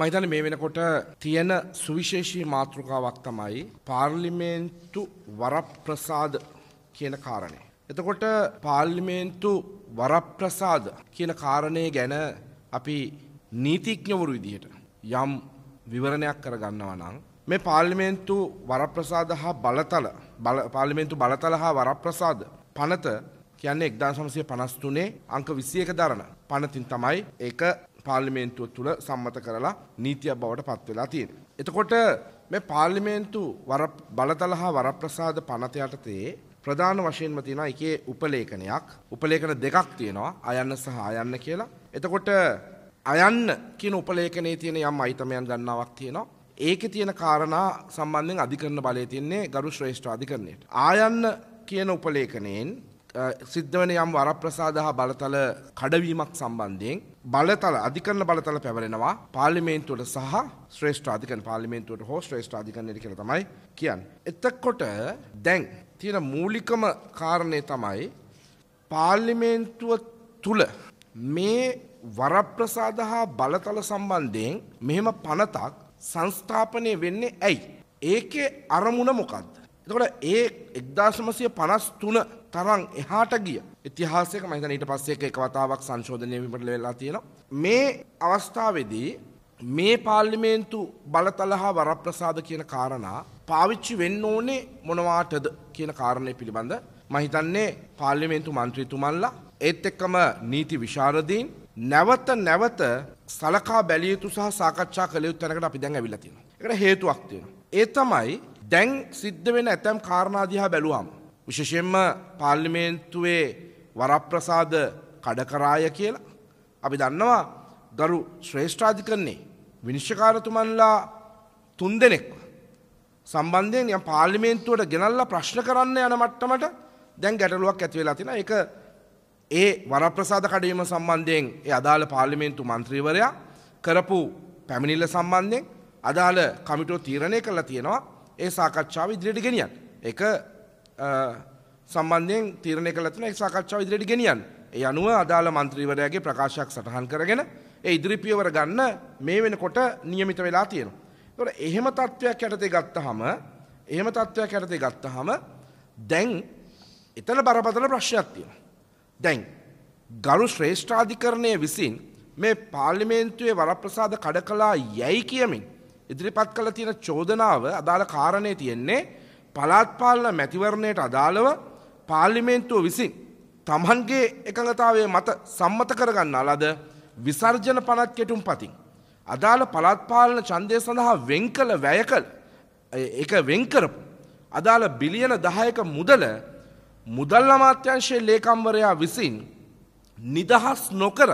මහිතන මේ වෙනකොට තියෙන සුවිශේෂී මාතෘකාවක් තමයි පාර්ලිමේන්තු වරප්‍රසාද කියන කාරණය. එතකොට පාර්ලිමේන්තු වරප්‍රසාද කියන කාරණය ගැන අපි නීතිඥවරු විදිහට යම් විවරණයක් කරගන්නවා නම් මේ පාර්ලිමේන්තු වරප්‍රසාද හා බලතල පාර්ලිමේන්තු බලතල හා වරප්‍රසාද පනත කියන්නේ එක්දා සමසය පනස්තුනේ අංක විසියක දරන පනතින් තමයි ඒක පාර්ලිමේන්තුව තුළ සම්මත කරලා නීතියක් බවට පත්වෙලා තියෙන. එතකොට මේ පාර්ලිමේන්තු වර බලතල හා වරප්‍රසාද පනත යටතේ ප්‍රධාන වශයෙන්ම තියෙනවා එකේ උපලේඛනයක් උපලේඛන දෙකක් තියෙනවා අයන්න සහ අයන්න කියලා. එතකොට අයන්න කියන උපලේඛනයේ තියෙන යම් අයිතමයන් ගණනාවක් තියෙනවා. ඒකේ තියෙන කාරණා සම්බන්ධයෙන් අධිකරණ බලය තියෙන්නේ ගරු ශ්‍රේෂ්ඨ අධිකරණයට. ආයන්න කියන උපලේඛනයෙන් සිද්ධ වෙන යම් වරප්‍රසාද හා බලතල කඩවීමක් සම්බන්ධයෙන් බලතල අධිකරන බලතල පැවරෙනවා පාලිමේන්තුවට සහ ශ්‍රේෂ්ඨ අධිකන පාලිමේන්තුවට හෝ ශ්‍රේෂ්ඨ අධිකරණයට කියලා තමයි කියන්නේ. එතකොට දැන් තියෙන මූලිකම කාරණේ තමයි පාර්ලිමේන්තුව තුල මේ වරප්‍රසාද හා බලතල සම්බන්ධයෙන් මෙහෙම පනතක් සංස්ථාපනය වෙන්නේ ඇයි? ඒකේ අරමුණ මොකක්ද? එතකොට ඒ 1953 තරම් එහාට ගිය ඉතිහාසයක මම හිතන්නේ ඊට පස්සේ එක වතාවක් සංශෝධනය වීමට වෙලා තියෙනවා මේ අවස්ථාවේදී මේ පාර්ලිමේන්තු බලතල හා වරප්‍රසාද කියන කාරණා පාවිච්චි වෙන්න ඕනේ මොනවාටද කියන කාරණය පිළිබඳ මම හිතන්නේ පාර්ලිමේන්තු මන්ත්‍රීතුමන්ලා ඒත් එක්කම නීති විශාරදීන් නැවත නැවත සලකා බැලිය යුතු සහ සාකච්ඡා කළ යුතු තැනකට අපි දැන් ඇවිල්ලා තියෙනවා. ඒකට හේතුවක් තියෙනවා. ඒ තමයි දැන් සිද්ධ වෙන ඇතම් කාරණා දිහා බැලුවාම විශෂයෙන්ම පාර්ලිමේන්තුවේ වරප්‍රසාද කඩකරාය කියලා. අපි දන්නවා ගරු ශ්‍රේෂ්ඨාධිකරන්නේ විනිශ්ෂකාරතුමන්ලා තුන් දෙනෙක්. සම්බන්ධයෙන් යම් පාර්ලිමේන්තුවට ගෙනල්ලා ප්‍රශ්න කරන්න යන මට්ටමට දැන් ගැටලුවක් ඇතිවෙලා තින එක ඒ වරප්‍රසාද කඩීම සම්බන්ධයෙන් ඒ අදාළ පාර්ලිමේන්තු මන්ත්‍රීවරයා කරපු පැමිණිල්ල සම්බන්ධයෙන් අදාළ කමිටෝ තීරණය කරලා තියෙනවා ඒ සාකච්ඡාව ඉදිරියට ගෙනියන්. එක සම්බන්ධයෙන් තීරණය කළා තියෙන ඒ සාකච්ඡාව ඉදිරියට ගෙනියන්න. ඒ අනුව අදාළ മന്ത്രിවරයාගේ ප්‍රකාශයක් සටහන් කරගෙන ඒ ඉදිරි පියවර ගන්න මේ වෙනකොට નિયમિત වෙලා තියෙනවා. ඒතකොට එහෙම තත්වයක් යටතේ ගත්තාම එහෙම තත්වයක් යටතේ ගත්තාම දැන් එතන බරපතල ප්‍රශ්නයක් තියෙනවා. දැන් ගරු ශ්‍රේෂ්ඨාධිකරණය විසින් මේ පාර්ලිමේන්තුවේ වරප්‍රසාද කඩකලා යැයි කියමින් ඉදිරිපත් කළ තියෙන චෝදනාව අදාළ කාරණේ තියෙන්නේ පළාත් පාලන මැතිවරණයට අදාළව පාර්ලිමේන්තුව විසින් තමන්ගේ එකඟතාවේ මත සම්මත කරගන්න අලද විසර්ජන පනත් කෙටුම් පතින්. අදාළ පළත්පාලන චන්දය සඳහා වෙන් කළ වැයකල් එක වෙන්කරපු. අදාළ බිලියන දහයක මුදල මුදල් අමාත්‍යංශයේ ලේකම්වරයා විසින් නිදහස් නොකර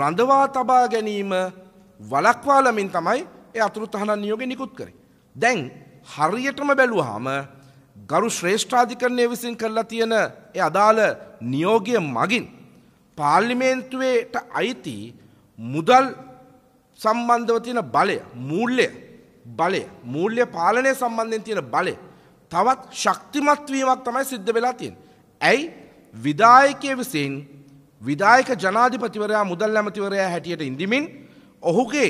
රඳවා තබා ගැනීම වලක්වාලමින් තමයි ඒ අතුරු තහනම් නියෝග නිකුත් කරේ. දැන් හරියටම බැලුවාම ගරු ශ්‍රේෂ්ඨාධිකරණය විසින් කරලා තියෙන ඒ අදාළ නියෝගය මගින් පාර්ලිමේන්තුවේට අයිති මුදල් සම්බන්ධව තියෙන බලය මූල්්‍ය බලය මූල්්‍ය පාලනය සම්බන්ධයෙන් තියෙන බලය තවත් ශක්තිමත්වීමක් තමයි සිද්ධ වෙලා තියෙන්. ඇයි විදායකය විසින් විදායක ජනාධිපතිවරයා මුදල් ඇමතිවරයා හැටියට ඉඳමින් ඔහුගේ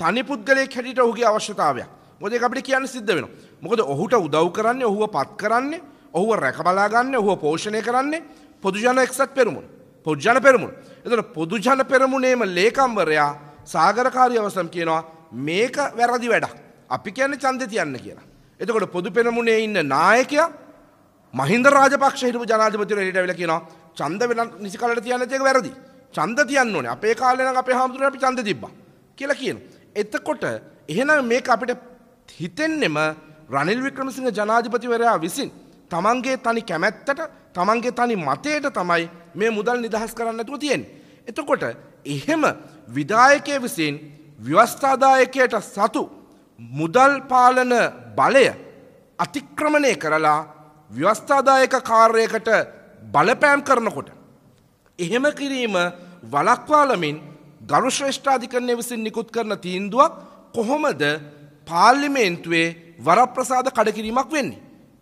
තනිපුද්ගලය හැටියට ඔහුගේ අවශ්‍යතාවයක් මොදේ අපිට කියන්න සිද්ධ වෙනවා. මොකද ඔහුට උදව් කරන්නේ ඔහුව පත් කරන්නේ ඔහුව රැකබලාගන්න ඔහුව පෝෂණය කරන්නේ පොදුජන එක්සත් පෙරමුණ පොද්ජන පෙරමුණ. එතට පොදුජන පෙරමුණේම ලේකම්වරයා සාගරකාරී අවසම් කියනවා මේක වැරදි වැඩක් අපි කියන්න චන්ද තියන්න කියලා. එතකොට පොදු පෙරමුණේ ඉන්න නායකයා මහින්ද රාජපක්ෂ හිටපු ජනාධිපතිවර එළියට වෙලා කියනවා ඡන්ද වෙන නිසි කාලේ තියන්න තියෙක වැරදි. ඡන්ද තියන්න ඕනේ. අපේ කාලේ නම් අපේ හාමුදුරුවෝ අපි ඡන්ද තිබ්බා කියලා කියනවා. එතකොට එහෙනම් මේක අපිට හිතෙන්නෙම රනිල් වික්‍රමසිංහ ජනාධිපතිවරයා විසින් තමන්ගේ තනි කැමැත්තට තමන්ගේ තනි මතයට තමයි මේ මුදල් නිදහස් කරන්න ඇතුව තියෙන්. එතකොට එහෙම විදායකය විසින් ව්‍යවස්ථාදායකයට සතු මුදල් පාලන බලය අතික්‍රමණය කරලා ව්‍යවස්ථාදායක කාර්යකට බලපෑම් කරනකොට. එහෙම කිරීම වලක්වාලමින් ගරුශ්‍රේෂ්ඨාධිකරණය විසින් නිකුත් කරන තීන්දුවක් කොහොමද පාර්ලිමේන්තුවේ වරප්‍රසාද කඩකිරීමක් වෙන්නේ.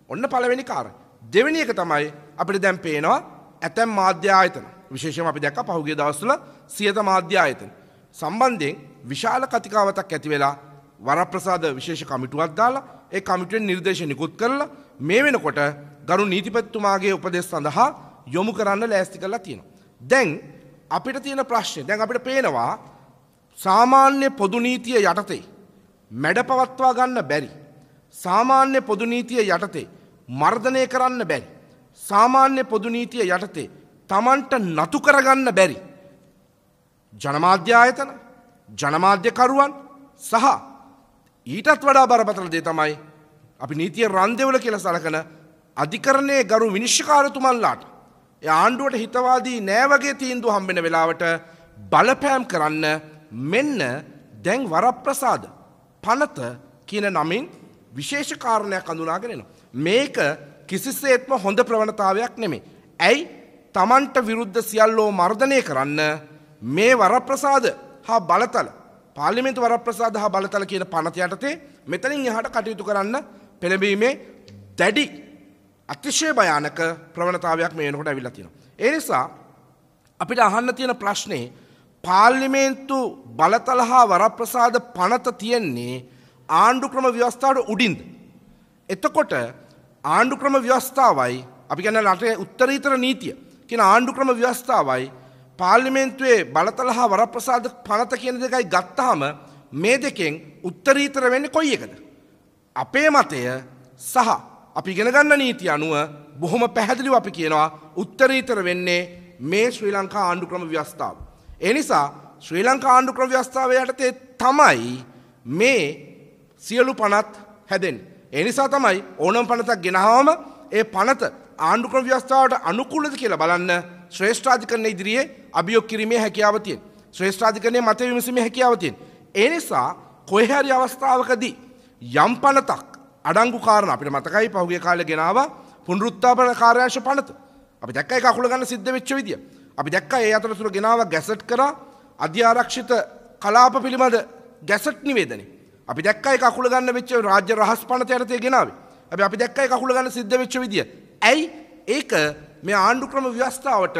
ඔන්න පළවෙනි කාර. දෙවැනි එක තමයි අපිට දැන් පේනවා ඇතැම් මාධ්‍ය ආයතන. විශේෂම අපි දැක්ක පහුගිය දවස්වල සියත මාධ්‍ය ආයතන සම්බන්ධයෙන් විශාල කතිකාවතක් ඇති වෙලා වරප්‍රසාද විශේෂ කමිටුවක් දාලා ඒ කමිටුවෙන් නිර්දේශ නිකුත් කරලා මේ වෙනකොට ගරු නීතිපතිතුමාගේ උපදෙස් සඳහා යොමු කරන්න ලෑස්ති කරලා තියෙනවා. දැන් අපිට තියෙන ප්‍රශ්නේ දැන් අපිට පේනවා සාමාන්‍ය පොදු නීතිය යටතේ මැඩ පවත්වා ගන්න බැරි සාමාන්‍ය පොදුනීතිය යටතේ මර්ධනය කරන්න බැරි. සාමාන්‍ය පොදුනීතිය යටතේ තමන්ට නතු කරගන්න බැරි. ජනමාධ්‍යායතන ජනමාධ්‍යකරුවන් සහ ඊටත් වඩා බරපතල දේ තමයි අපි නීතිය රන්දෙවල කියල සලකන අධිකරණය ගරු විනිශ්ෂකාරතුමල්ලාට එය ආණ්ඩුවට හිතවාදී නෑවගේ තීන්දු හම්බෙන වෙලාවට බලපෑම් කරන්න මෙන්න දැන් වරප්‍රසාද පනත කියන නමින් විශේෂ කාරණයක් අඳුනාගෙන එනවා. මේක කිසිසේත්ම හොඳ ප්‍රවණතාවයක් නෙමෙයි. ඇයි? Tamanට විරුද්ධ සියල්ලෝ මර්ධනය කරන්න මේ වරප්‍රසාද හා බලතල පාර්ලිමේන්තු වරප්‍රසාද හා බලතල කියන පනත යටතේ මෙතනින් එහාට කටයුතු කරන්න පෙළඹීමේ දැඩි අතිශය භයානක ප්‍රවණතාවයක් මේ වෙනකොට ඇවිල්ලා තියෙනවා. ඒ නිසා අපිට අහන්න තියෙන ප්‍රශ්නේ පාර්ලිමේන්තු බලතල හා වරප්‍රසාද පනත තියෙන්නේ ආණ්ඩු ක්‍රම ව්‍යවස්ථාවට උඩින්ද. එතකොට ආණ්ඩු ක්‍රම ව්‍යවස්ථාවයි අපි ගැන ලටේ උත්තරීතර නීතිය කියෙන ආණ්ඩු ක්‍රම ව්‍යවස්ථාවයි පාර්ලිමේන්තුවේ බලතල හා වරප්‍රසාද පනත කියන දෙකයි ගත්තාම මේ දෙකෙන් උත්තරීතර වෙන්න කොයි එකද. අපේ මතය සහ අපි ගෙනගන්න නීති අනුව බොහොම පැහැදිලිව අපි කියනවා උත්තරීතර වෙන්නේ මේ ශ්‍රී ලංකා ආණ්ඩු ක්‍රම ව්‍යවස්ථාව. එනිසා ශ්‍රී ලංකා ආණ්ඩු ක්‍රම ව්‍යවස්ථාව යටතේ තමයි මේ සියලු පනත් හැදෙන්. එනිසා තමයි ඕනම් පනතක් ගෙනහාම ඒ පනත ආණ්ඩුක්‍රම ව්‍යවස්ථාවට අනුකූලද කියලා බලන්න ශ්‍රේෂ්ඨාධිකරණ ඉදිරියේ අභියෝග කිරීමේ හැකියාවතියෙන්. ශ්‍රේෂ්ඨාධිකරණය මත විමසීමේ හැකියාවතියෙන්. ඒ නිසා කොයිහැරි අවස්ථාවකදී යම් පනතක් අඩංගු කාරණ අපිට මතකයි පහුගේ කාලේ ගෙනාව පුනරුත්ථාපන කාර්යාංශ පනත. අපි දැක්කයි කකුල ගන්න සිද්ධ වෙච්ච විදිය. අපි දැක්කා ඒ අතරතුර ගෙනාව ගැසට් කරා අධ්‍යාරක්ෂිත කලාප පිළිබඳ ගැසට් නිවේදනේ. අපි දැක්කයි කකුල ගන්න වෙච්ච රාජ්‍ය රහස් පනත යටතේ ගෙනාවේ. අපි අපි දැක්කයි කකුල ගන්න සිද්ධ වෙච්ච විදිය. ඇයි ඒක මේ ආණ්ඩු ක්‍රම ව්‍යවස්ථාවට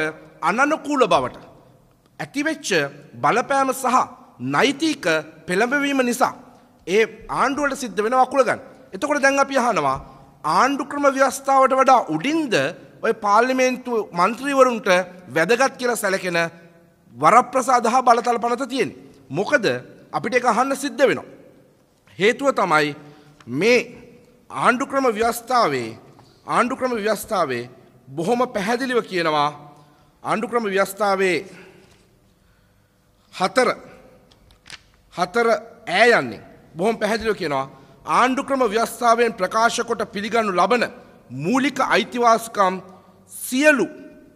අනනුකූල බවට ඇතිවෙච්ච බලපෑම සහ නෛතික පෙළඹවීම නිසා ඒ ආණ්ඩුවට සිද්ධ වෙන අකුල ගන්න. එතකොට දැන් අපි අහනවා ආණ්ඩු ක්‍රම ව්‍යවස්ථාවට වඩා උඩින්ද ඔය පාර්ලිමේන්තු මන්ත්‍රීවරුන්ට වැදගත් කියලා සැලකෙන වරප්‍රසාදහ බලතල පනත තියෙන. මොකද අපිට එක අහන්න සිද්ධ වෙනවා. හේතුව තමයි මේ ආණ්ඩුක්‍රම ව්‍යවස්ථාවේ ආණ්ඩුක්‍රම ව්‍යවස්ථාවේ බොහොම පැහැදිලිව කියනවා ආණ්ඩුක්‍රම ව්‍යවස්ථාවේ හතර හතර ඈ යන්නේ බොහොම පැහැදිලිව කියනවා ආණ්ඩුක්‍රම ව්‍යවස්ථාවෙන් ප්‍රකාශ කොට පිළිගනු ලබන මූලික අයිතිවාසිකම් සියලු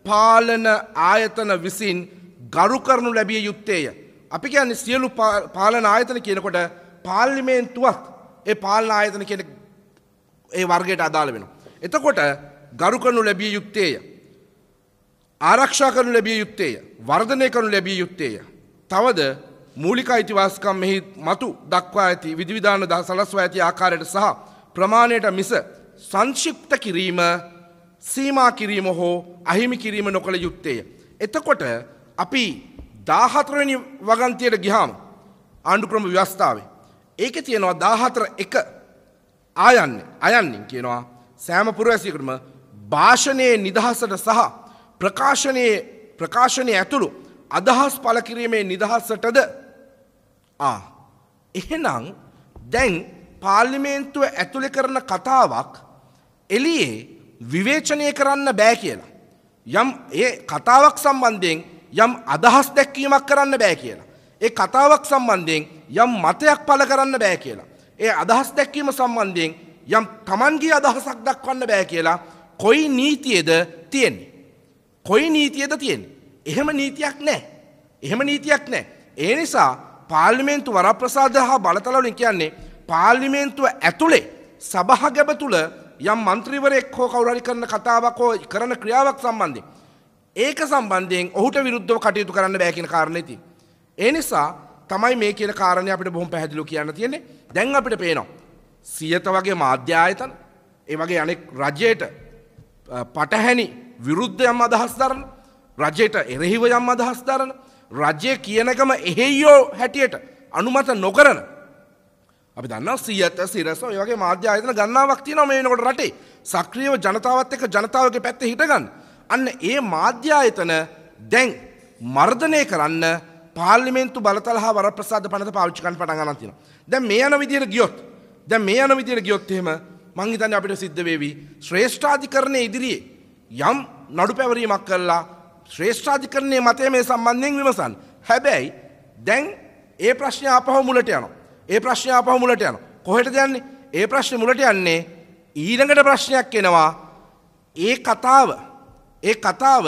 පාලන ආයතන විසින් ගරු කරනු ලැබිය යුත්තේය. අපි කියන්නේ සියලු පාලන ආයතන කියනකොට පාර්ලිමේන්තුවත් ඒ පාලන ආයතන කියන ඒ වර්ගයට අදාළ වෙනවා. එතකොට ගරු කරනු ලැබිය යුත්තේය. ආරක්ෂා කරනු ලැබිය යුත්තේය. වර්ධනය කරනු ලැබිය යුත්තේය. තවද මූලික අයිතිවාසිකම් මෙහි මතු දක්වා ඇති විධිවිධාන සලස්වා ඇති ආකාරයට සහ ප්‍රමාණයට මිස සංශිප්ත කිරීම සීමා කිරීම හෝ අහිමි කිරීම නොකළ යුත්තේය. එතකොට අපි දාහතරනි වගන්තියට ගිහාම ආණ්ඩුක්‍රම ව්‍යවස්ථාවේ ඒක තියෙනවා දාහතර එක ආයන්න අයන්නින් කියනවා සෑම පුරවැසිකටම භාෂණයේ නිදහසට සහ ප්‍රකාශනයේ ප්‍රකාශනය ඇතුළු අදහස් පලකිරීමේ නිදහස්සටද එහෙනම් දැන් පාර්ලිමේන්තුව ඇතුළි කරන කතාවක් එලියේ විවේචනය කරන්න බෑ කියලා. යම් ඒ කතාවක් සම්බන්ධයෙන් යම් අදහස් දැක්වීමක් කරන්න බෑ කියලා. ඒ කතාවක් සම්බන්ධයෙන් යම් මතයක් පළ කරන්න බෑ කියලා. ඒ අදහස් දැක්වීම සම්බන්ධයෙන් යම් තමන්ගේ අදහසක් දක්වන්න බෑ කියලා කොයි නීතියද තියෙන්නේ. කොයි නීතියද තියෙන්නේ. එහෙම නීතියක් නෑ. එහෙම නීතියක් නෑ. ඒ නිසා පාර්ලිමේන්තු වරප්‍රසාද හා බලතලවලින් කියන්නේ පාර්ලිමේන්තුව ඇතුළේ සභාගැබ තුළ යම් මන්ත්‍රීවරයෙක් හෝ කවුරුහරි කරන කතාවක් හෝ කරන ක්‍රියාවක් සම්බන්ධයෙන් ඒක සම්බන්ධයෙන් ඔහුට විරුද්ධව කටයුතු කරන්න බෑ කියන කාරණේ තියෙනවා. ඒ නිසා තමයි මේ කියන කාරණය අපිට බොහොම පැහැදිලි කියන්න තියෙන්නේ දැන් අපිට පේනවා සියත වගේ මාධ්‍ය ආයතන ඒ වගේ අනෙක් රජයට පටහැනි විරුද්ධ යම් අදහස් දරන රජයට එරෙහිව යම් අදහස් දරන රජය කියනකම එහෙයියෝ හැටියට අනුමත නොකරන අපි දන්න සියත සිරස ඔය වගේ මාධ්‍ය ආයතන ගණනාවක් තියෙනවා මේ වෙනකොට රටේ සක්‍රියව ජනතාවත් එක්ක ජනතාවගේ පැත්තේ හිටගන්න අන්න ඒ මාධ්‍ය ආයතන දැන් මර්ධනය කරන්න පාර්ලිමේන්තු බලතල හා වරප්‍රසාද පනත පාවිච්චි කරන්න පටන් ගන්න තියෙනවා. දැන් මේ යන විදියට ගියොත් දැන් මේ යන විදියට ගියොත් එහෙම මං හිතන්නේ අපිට සිද්ධ වෙවි ශ්‍රේෂ්ඨාධිකරණයේ ඉදිරියේ යම් නඩුපැවරීමක් කළා ශ්‍රේෂ්ඨාධිකරණයේ මතය මේ සම්බන්ධයෙන් විමසන්න. හැබැයි දැන් ඒ ප්‍රශ්නය අපහව මුලට යනවා. ඒ ප්‍රශ්නය අපහව මුලට යනවා. කොහෙටද යන්නේ? ඒ ප්‍රශ්නේ මුලට යන්නේ ඊළඟට ප්‍රශ්නයක් එනවා. ඒ කතාව ඒ කතාව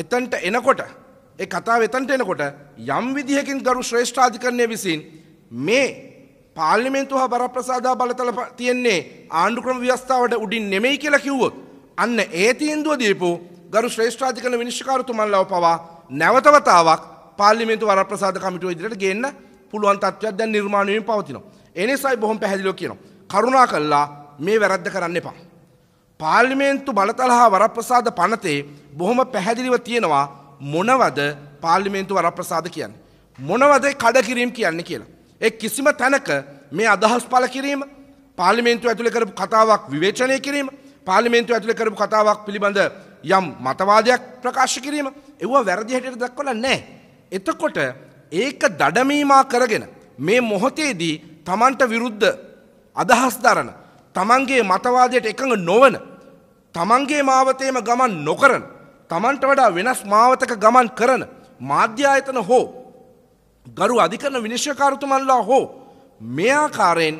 එතනට එනකොට ඒ කතාව එතන්ට එනකොට යම් විදිහකින් ගරු ශ්‍රේෂ්ඨාධිකරණය විසින් මේ පාර්ලිමේන්තු හා බරප්‍රසාදා බලතල තියෙන්නේ ආණ්ඩු ක්‍රම ව්‍යවස්ථාවට උඩින් නෙමෙයි කියලා කිව්වොත් අන්න ඒ තීන්දුව දීපු ගරු ශ්‍රේෂ්ඨාධිකරණ විනිශ්චයකාරතුමන්ලව පවා නැවතවතාවක් පාර්ලිමේන්තු වරප්‍රසාද කමිටුව ඉදිරියට ගේන්න පුළුවන් තත්ත්වයක් දැන් නිර්මාණය වෙමින් පවතිනවා. ඒ නිසායි බොහොම පැහැදිලිව කියනවා. කරුණා කළා මේ වැරද්ද කරන්න එපා. පාර්ලිමේන්තු බලතල හා වරප්‍රසාද පනතේ බොහොම පැහැදිලිව තියෙනවා මොනවද පාලිමේන්තු වරප්‍රසාද කියන්න. මොනවද කඩකිරීම් කියන්න කියලා. එ කිසිම තැනක මේ අදහස් පල කිරීම පාලිමේන්තු ඇතුළ කරපු කතාවක් විවේචනය කිරීම පාලිමේන්තු ඇතුළ කරපු කතාවක් පිළිබඳ යම් මතවාදයක් ප්‍රකාශ කිරීම එව වැරදිහට දක්වල නෑ. එතකොට ඒක දඩමීමා කරගෙන මේ මොහොතේදී තමන්ට විරුද්ධ අදහස් දරන තමන්ගේ මතවාදයට එකඟ නොවන තමන්ගේ මාවතේම ගමන් නොකරන තමන්ට වඩා වෙනස් මාවතක ගමන් කරන මාධ්‍යායතන හෝ ගරු අධිකරන විනිශ්්‍යකාරතුමන්ලා හෝ මෙයාකාරයෙන්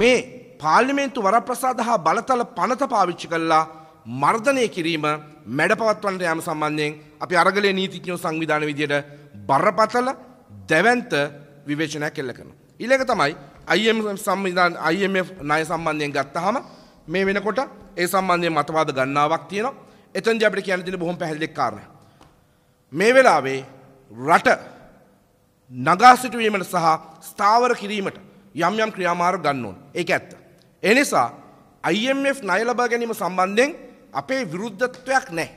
මේ පාලිමේන්තු වරප්‍රසාද හා බලතල පනත පාවිච්චි කල්ලා මර්ධනය කිරීම මැඩ පවත්වන්ට යාම සම්බන්ධයෙන් අපි අරගලේ නීතිඥෝ සංවිධාන විදියට බරපතල දැවන්ත විවේචනයක් කෙල්ල කරන. ඉලක තමයි අයිම් සම්විධාන අයිF ණය සම්බන්ධයෙන් ගත්තහම මේ වෙනකොට ඒ සම්බන්ධය මතවාද ගන්නාවක් තියෙනවා එතන්ද අපට කියන තින බොහොම පැහැදිලෙක් කාරණ. මේ වෙලාවේ රට නගාසිටුවීමට සහ ස්ථාවර කිරීමට යම් යම් ක්‍රියාමාර ගන්නවන් ඒක ඇත්ත. එනිසා IMF නය ලබා ගැනීම සම්බන්ධයෙන් අපේ විරුද්ධත්වයක් නෑ.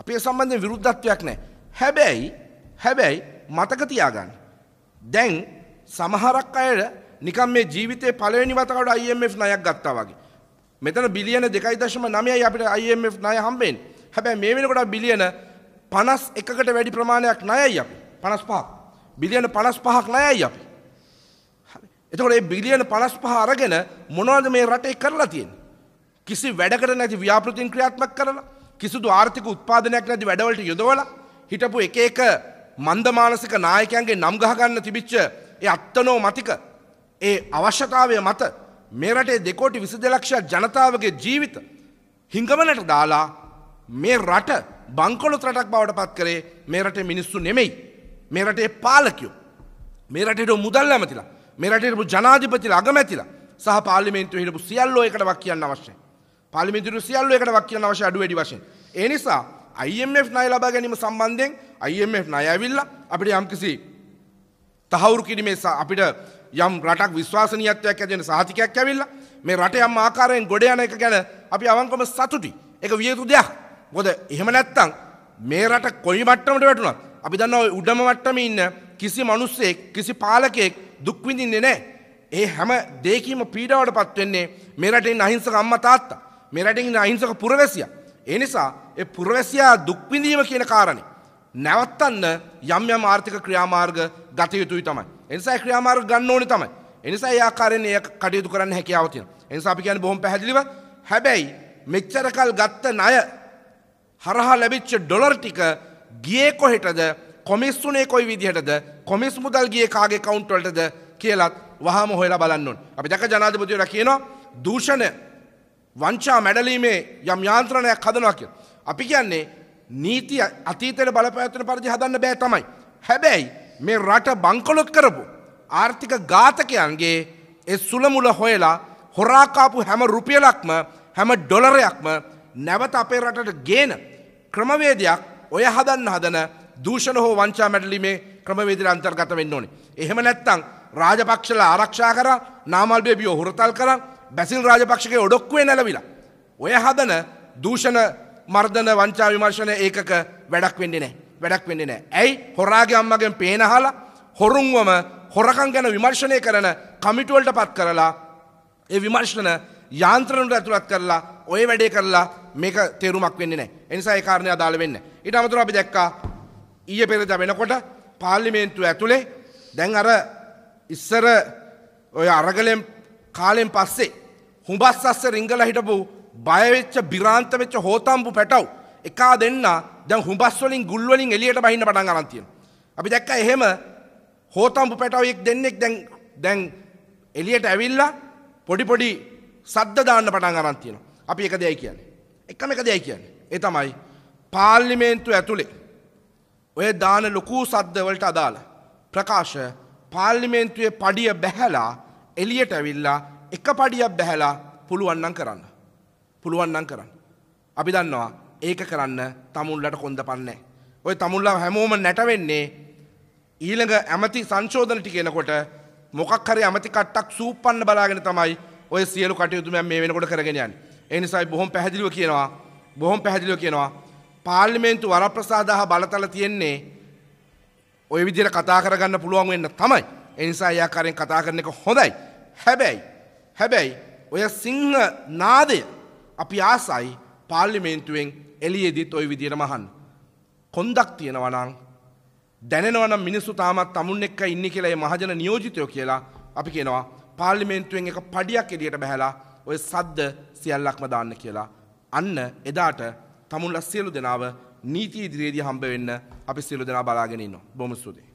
අපේ සම්බන්ධය විරුද්ධත්වයක් නෑ. හැබැයි හැබැයි මතකතියාගන්න. දැන් සමහරක් අයට නිකම් මේ ජීවිතේ පලවෙනි වතකට IMF නයක් ගත්තා වගේ. මෙතන බිලියන 2.9යි අපිට IMF ණය හම්බෙන්නේ. හැබැයි මේ වෙනකොට බිලියන 51කට වැඩි ප්‍රමාණයක් ණයයි අපි. 55ක්. බිලියන 55ක් ණයයි අපි. හරි. එතකොට මේ බිලියන 55 අරගෙන මොනවද මේ රටේ කරලා තියෙන්නේ? කිසි වැඩකට නැති ව්‍යාපෘතින් ක්‍රියාත්මක කරලා කිසිදු ආර්ථික උත්පාදනයක් නැති වැඩවලට යොදවලා හිටපු එක එක මන්දමානසික නායකයන්ගේ නම් ගහගන්න තිබිච්ච ඒ අත්තනෝ මතික ඒ අවශ්‍යතාවය මත මේ රටේ දෙකෝටි විසි දෙලක්ෂයක් ජනතාවගේ ජීවිත හිංගමනට දාලා මේ රට බංකොලොත් රටක් බවට පත් කරේ මේ රටේ මිනිස්සු නෙමෙයි. මේ රටේ පාලකයෝ. මේ රටේට මුදල් ඇමතිලා මේ රටේටපු ජනාධිපතිල අගමැතිලා සහ පාලිමේන්තුව හිටපු සියල්ලෝ එකට වක් කියන්න අවශ්‍යයි. පාලිමේන්තුව සියල්ලෝ එකට වක් කියන්න අවශ්‍ය අඩු වැඩි වශයෙන්. ඒ නිසා IMF ණය ලබා ගැනීම සම්බන්ධයෙන් IMF ණය ඇවිල්ලා අපිට යම්කිසි තහවුරු කිරීමේ අපිට යම් රටක් විශ්වාසනීයත්වයක් ඇදෙන සහතිකයක් ඇවිල්ලා මේ රට යම් ආකාරයෙන් ගොඩ යන එක ගැන අපි අවංකවම සතුටුයි. ඒක විය යුතු දෙයක්. මොකද එහෙම නැත්තම් මේ රට කොයි මට්ටමකට වැටුණත් අපි දන්නවා ওই උඩම මට්ටමේ ඉන්න කිසි මිනිස්සෙක් කිසි පාලකයෙක් දුක් විඳින්නේ නැහැ. ඒ හැම දෙයකින්ම පීඩාවටපත් වෙන්නේ මේ රටේ ඉන්න අහිංසක අම්මා තාත්තා. මේ රටේ ඉන්න අහිංසක පුරවැසියා. ඒ නිසා ඒ පුරවැසියා දුක් විඳීම කියන කාරණේ නැවත්තන්න යම් යම් ආර්ථික ක්‍රියාමාර්ග ගත යුතුයි තමයි. එනිසා ක්‍රියාමාර්ග ගන්න ඕනේ තමයි. එනිසා ඒ ආකාරයෙන් ඒ කටයුතු කරන්න හැකියාව තියෙනවා. එනිසා අපි කියන්නේ බොහොම පැහැදිලිව හැබැයි මෙච්චර කල් ගත්ත ණය හරහා ලැබිච්ච ඩොලර් ටික ගියේ කොහෙටද? කොමිස්සුනේ කොයි විදිහටද? කොමිස් මුදල් ගියේ කාගේ account වලටද කියලත් වහාම හොයලා බලන්න ඕනේ. අපි දැක ජනාධිපතිවරයා කියනවා දූෂණ වංචා මැඩලීමේ යම් යාන්ත්‍රණයක් හදනවා කියලා. අපි කියන්නේ නීති අතීතයට බලපෑම් පරිදි හදන්න බෑ තමයි. හැබැයි මේ රට බංකොලොත් කරපු ආර්ථික ඝාතකයන්ගේ ඒ සුළමුල හොයලා හොරාකාපු හැම රුපියලක්ම හැම ඩොලරයක්ම නැවත අපේ රටට ගේන ක්‍රමවේදයක් ඔය හදන්න හදන දූෂණ හෝ වංචා මැඩලීමේ ක්‍රමවේදර අන්තර්ගත වෙන්න ඕනි. එහෙම නැත්තං රාජපක්ෂල ආරක්ෂා කර නාමල්බේබියෝ හොරතල් කර බැසිල් රාජපක්ෂගේ ඔඩොක්වේ නැලවිලා. ඔය හදන දූෂණ මර්ධන වංචා විමර්ශනය ඒකක වැඩක් වෙන්නේ නෑ. වැඩක් වෙන්නේ නෑ. ඇයි හොරාගේ අම්මගෙන් පේනහලා හොරුන්වම හොරකම් ගැන විමර්ශනය කරන කමිටුවලට පත් කරලා ඒ විමර්ශන යාන්ත්‍රණට ඇතුළත් කරලා ඔය වැඩේ කරලා මේක තේරුමක් වෙන්නේ නෑ. එනිසා ඒ කාරණේ අදාළ වෙන්නේ. ඊට අමතරව අපි දැක්කා ඊයේ පෙරේදා වෙනකොට පාර්ලිමේන්තුව ඇතුලේ දැන් අර ඉස්සර ඔය අරගලෙන් කාලෙන් පස්සේ හුඹස් අස්ස රිංගලා හිටපු බය වෙච්ච බිරාන්ත වෙච්ච හෝතම්බු පැටව් එකා දෙන්න දැන් හුඹස් වලින් ගුල් වලින් එළියට බහින්න පටන් ගන්න තියෙනවා. අපි දැක්කා එහෙම හෝතම්පු පැටවෙක් දෙන්නෙක් දැන් දැන් එළියට ඇවිල්ලා පොඩි පොඩි සද්ද දාන්න පටන් ගන්න තියෙනවා. අපි එක දෙයයි කියන්නේ. එකම එක දෙයයි කියන්නේ. ඒ තමයි පාර්ලිමේන්තුව ඇතුලේ ඔය දාන ලොකු සද්ද වලට අදාළ ප්‍රකාශ පාර්ලිමේන්තුවේ පඩිය බැහැලා එළියට ඇවිල්ලා එක පඩියක් බැහැලා පුළුවන් නම් කරන්න. පුළුවන් නම් කරන්න. අපි දන්නවා ඒක කරන්න තමුල්ලට කොන්ද පන්නේ. ඔය තමුල්ලා හැමෝම නැටවෙන්නේ ඊළඟ ඇමති සංශෝධනටි කියනකොට මොකක් හරි ඇමති කට්ටක් සූපන්න බලාගෙන තමයි ඔය සියලු කටයුතු මේ වෙනකොට කරගෙනයන්. ඒ නිසායි බොහොම පැහැදිලිව කියනවා බොහොම පැහැදිලිව කියනවා පාර්ලිමේන්තු වරප්‍රසාදාහ බලතල තියෙන්නේ ඔය විදිහට කතා කරගන්න පුළුවන් වෙන්න තමයි. ඒ නිසා එයා කරෙන් කතා කරන එක හොඳයි. හැබැයි හැබැයි ඔය සිංහ නාදය අපි ආසයි පාර්ලිමේන්තුවෙන් එලියෙදිත් ඔය විදියට මහන්. කොන්දක් තියෙනවනං දැනවන මිනිස්සු තාමත් තමුන් එක්ක ඉන්න කියලයි මහජන නියෝජිතයෝ කියලා අපි කියනවා පාර්ලිමේන්තුවෙන් එක පඩියක් එලියට බැහැලා ඔය සද්ද සියල්ලක්ම දාන්න කියලා. අන්න එදාට තමුන්ල සියලු දෙනාව නීති ඉදිරියේදී හම්බ වෙන්න අපි සියලු දෙනා බලාගෙන ඉන්නවා. බොහොම ස්තුතියි.